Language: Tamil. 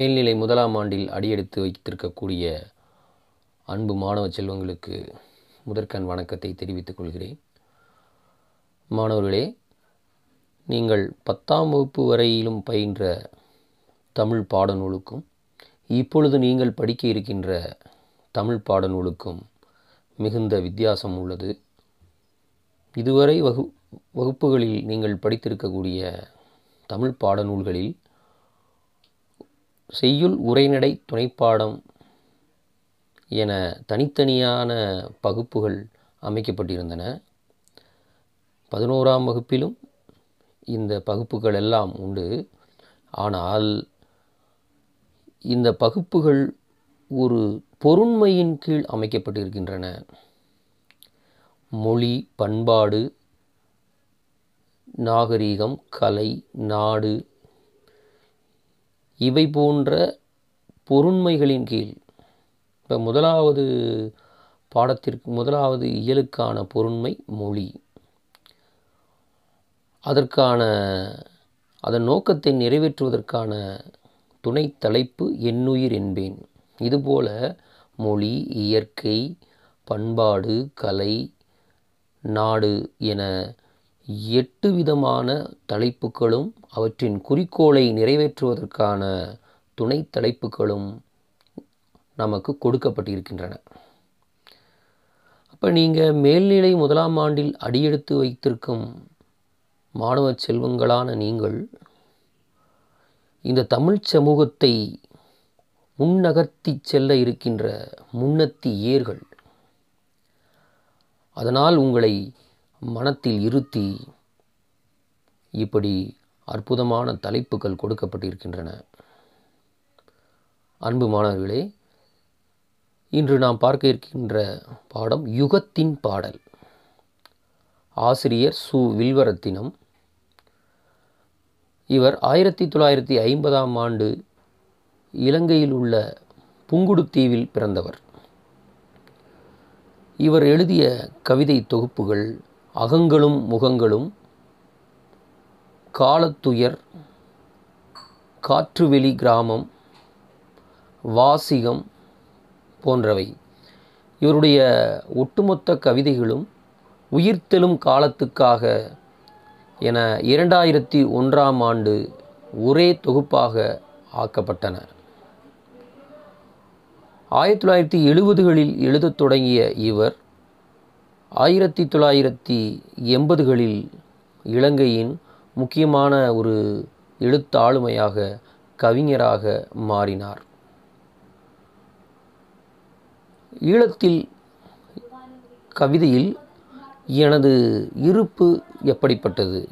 மேல்நிலை முதலாம் ஆண்டில் அடியெடுத்து வைத்திருக்கக்கூடிய அன்பு மாணவ செல்வங்களுக்கு முதற்கண் வணக்கத்தை தெரிவித்துக் கொள்கிறேன் மாணவர்களே நீங்கள் பத்தாம் வகுப்பு வரையிலும் பயின்ற தமிழ் பாடநூலுக்கும் இப்பொழுது நீங்கள் படிக்க இருக்கின்ற தமிழ் பாடநூலுக்கும் மிகுந்த வித்தியாசம் உள்ளது இதுவரை வகு வகுப்புகளில் நீங்கள் படித்திருக்கக்கூடிய தமிழ் பாடநூல்களில் செய்யுள் உரைநடை துணைப்பாடம் என தனித்தனியான பகுப்புகள் அமைக்கப்பட்டிருந்தன பதினோராம் வகுப்பிலும் இந்த பகுப்புகள் எல்லாம் உண்டு ஆனால் இந்த பகுப்புகள் ஒரு பொருண்மையின் கீழ் அமைக்கப்பட்டிருக்கின்றன மொழி பண்பாடு நாகரீகம் கலை நாடு இவை போன்ற பொருண்மைகளின் கீழ் இப்போ முதலாவது பாடத்திற்கு முதலாவது இயலுக்கான பொருண்மை மொழி அதற்கான அதன் நோக்கத்தை நிறைவேற்றுவதற்கான துணை தலைப்பு எண்ணுயிர் என்பேன் இதுபோல மொழி இயற்கை பண்பாடு கலை நாடு என எட்டு விதமான தலைப்புகளும் அவற்றின் குறிக்கோளை நிறைவேற்றுவதற்கான துணை தலைப்புகளும் நமக்கு கொடுக்கப்பட்டிருக்கின்றன அப்போ நீங்கள் மேல்நிலை முதலாம் ஆண்டில் அடியெடுத்து வைத்திருக்கும் மாணவ செல்வங்களான நீங்கள் இந்த தமிழ் சமூகத்தை முன்னகர்த்தி செல்ல இருக்கின்ற முன்னத்தி ஏர்கள் அதனால் உங்களை மனத்தில் இருத்தி இப்படி அற்புதமான தலைப்புகள் கொடுக்கப்பட்டிருக்கின்றன அன்பு மாணவர்களே இன்று நாம் பார்க்க இருக்கின்ற பாடம் யுகத்தின் பாடல் ஆசிரியர் சு வில்வரத்தினம் இவர் ஆயிரத்தி தொள்ளாயிரத்தி ஐம்பதாம் ஆண்டு இலங்கையில் உள்ள புங்குடுத்தீவில் பிறந்தவர் இவர் எழுதிய கவிதை தொகுப்புகள் அகங்களும் முகங்களும் காலத்துயர் காற்றுவெளி கிராமம் வாசிகம் போன்றவை இவருடைய ஒட்டுமொத்த கவிதைகளும் உயிர்த்தெழும் காலத்துக்காக என இரண்டாயிரத்தி ஒன்றாம் ஆண்டு ஒரே தொகுப்பாக ஆக்கப்பட்டன ஆயிரத்தி தொள்ளாயிரத்தி எழுபதுகளில் எழுதத் தொடங்கிய இவர் ஆயிரத்தி தொள்ளாயிரத்தி எண்பதுகளில் இலங்கையின் முக்கியமான ஒரு எழுத்தாளுமையாக கவிஞராக மாறினார் ஈழத்தில் கவிதையில் எனது இருப்பு எப்படிப்பட்டது